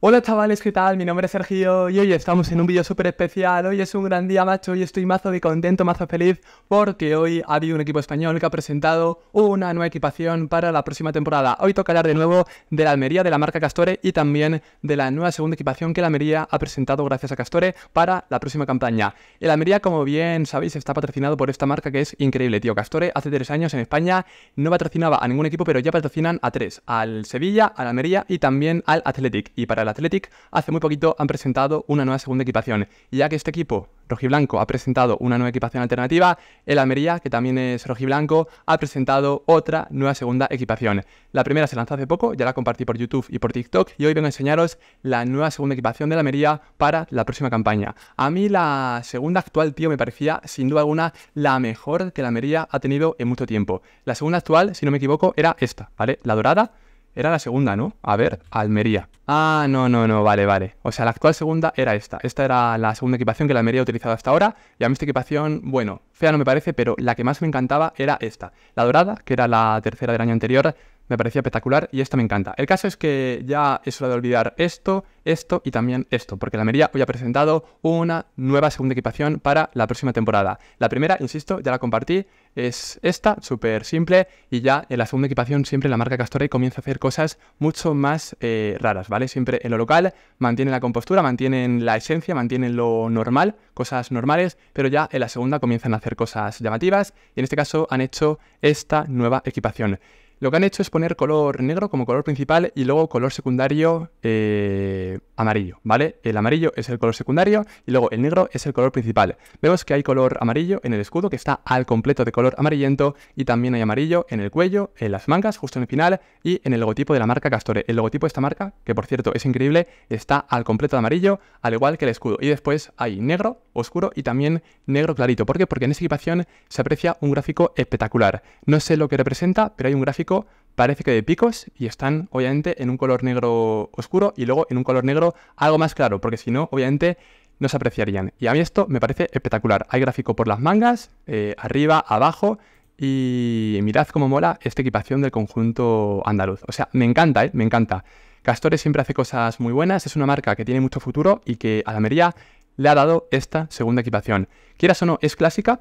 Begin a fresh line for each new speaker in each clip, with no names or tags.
Hola chavales, ¿qué tal? Mi nombre es Sergio y hoy estamos en un vídeo súper especial. Hoy es un gran día, macho, y estoy mazo de contento, mazo feliz, porque hoy ha habido un equipo español que ha presentado una nueva equipación para la próxima temporada. Hoy toca hablar de nuevo de la Almería, de la marca Castore y también de la nueva segunda equipación que la Almería ha presentado gracias a Castore para la próxima campaña. El Almería, como bien sabéis, está patrocinado por esta marca que es increíble, tío. Castore hace tres años en España no patrocinaba a ningún equipo, pero ya patrocinan a tres, al Sevilla, al Almería y también al Athletic. Y para Atlético Athletic, hace muy poquito han presentado una nueva segunda equipación. Y ya que este equipo rojiblanco ha presentado una nueva equipación alternativa, el Almería, que también es rojiblanco, ha presentado otra nueva segunda equipación. La primera se lanzó hace poco, ya la compartí por YouTube y por TikTok, y hoy vengo a enseñaros la nueva segunda equipación del la Almería para la próxima campaña. A mí la segunda actual, tío, me parecía sin duda alguna la mejor que la Almería ha tenido en mucho tiempo. La segunda actual, si no me equivoco, era esta, ¿vale? La dorada era la segunda, ¿no? A ver, Almería. Ah, no, no, no, vale, vale. O sea, la actual segunda era esta. Esta era la segunda equipación que la Almería ha utilizado hasta ahora. Y a mí esta equipación, bueno, fea no me parece, pero la que más me encantaba era esta. La dorada, que era la tercera del año anterior, me parecía espectacular y esto me encanta. El caso es que ya es hora de olvidar esto, esto y también esto, porque la Mería hoy ha presentado una nueva segunda equipación para la próxima temporada. La primera, insisto, ya la compartí, es esta, súper simple, y ya en la segunda equipación siempre la marca Castore comienza a hacer cosas mucho más eh, raras, ¿vale? Siempre en lo local mantienen la compostura, mantienen la esencia, mantienen lo normal, cosas normales, pero ya en la segunda comienzan a hacer cosas llamativas, y en este caso han hecho esta nueva equipación. Lo que han hecho es poner color negro como color principal y luego color secundario eh, amarillo, ¿vale? El amarillo es el color secundario y luego el negro es el color principal. Vemos que hay color amarillo en el escudo que está al completo de color amarillento y también hay amarillo en el cuello, en las mangas, justo en el final y en el logotipo de la marca Castore. El logotipo de esta marca, que por cierto es increíble, está al completo de amarillo, al igual que el escudo. Y después hay negro oscuro y también negro clarito. ¿Por qué? Porque en esa equipación se aprecia un gráfico espectacular. No sé lo que representa, pero hay un gráfico parece que de picos y están obviamente en un color negro oscuro y luego en un color negro algo más claro, porque si no, obviamente no se apreciarían. Y a mí esto me parece espectacular. Hay gráfico por las mangas, eh, arriba, abajo, y mirad cómo mola esta equipación del conjunto andaluz. O sea, me encanta, eh, me encanta. Castores siempre hace cosas muy buenas, es una marca que tiene mucho futuro y que a la mería le ha dado esta segunda equipación. Quieras o no, es clásica,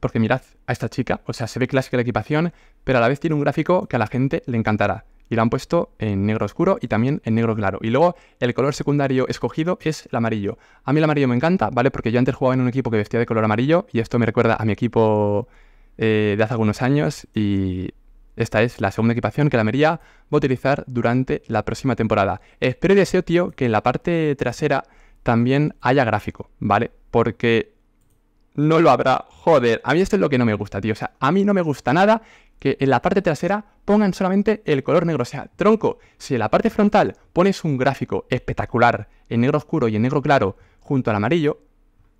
porque mirad a esta chica, o sea, se ve clásica la equipación, pero a la vez tiene un gráfico que a la gente le encantará. Y lo han puesto en negro oscuro y también en negro claro. Y luego el color secundario escogido es el amarillo. A mí el amarillo me encanta, ¿vale? Porque yo antes jugaba en un equipo que vestía de color amarillo y esto me recuerda a mi equipo eh, de hace algunos años y esta es la segunda equipación que la mería va a utilizar durante la próxima temporada. Espero y deseo, tío, que en la parte trasera también haya gráfico, ¿vale? Porque no lo habrá. Joder, a mí esto es lo que no me gusta, tío. O sea, a mí no me gusta nada que en la parte trasera pongan solamente el color negro. O sea, tronco, si en la parte frontal pones un gráfico espectacular en negro oscuro y en negro claro junto al amarillo,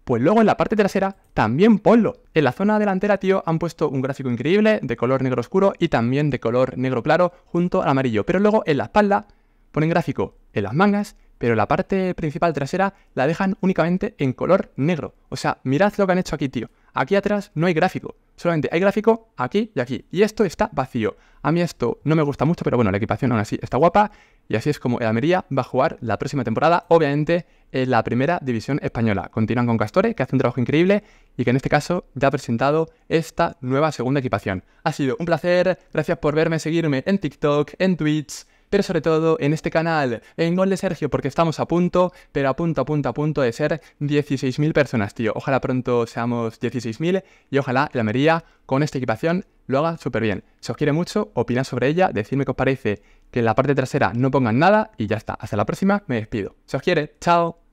pues luego en la parte trasera también ponlo. En la zona delantera, tío, han puesto un gráfico increíble de color negro oscuro y también de color negro claro junto al amarillo. Pero luego en la espalda ponen gráfico en las mangas pero la parte principal trasera la dejan únicamente en color negro. O sea, mirad lo que han hecho aquí, tío. Aquí atrás no hay gráfico, solamente hay gráfico aquí y aquí. Y esto está vacío. A mí esto no me gusta mucho, pero bueno, la equipación aún así está guapa. Y así es como el va a jugar la próxima temporada, obviamente en la primera división española. Continúan con Castore, que hace un trabajo increíble y que en este caso ya ha presentado esta nueva segunda equipación. Ha sido un placer, gracias por verme, seguirme en TikTok, en Twitch pero sobre todo en este canal, en eh, Gol de Sergio, porque estamos a punto, pero a punto, a punto, a punto de ser 16.000 personas, tío. Ojalá pronto seamos 16.000 y ojalá la mayoría con esta equipación lo haga súper bien. Si os quiere mucho, opinad sobre ella, decidme qué os parece, que en la parte trasera no pongan nada y ya está. Hasta la próxima, me despido. Si os quiere, chao.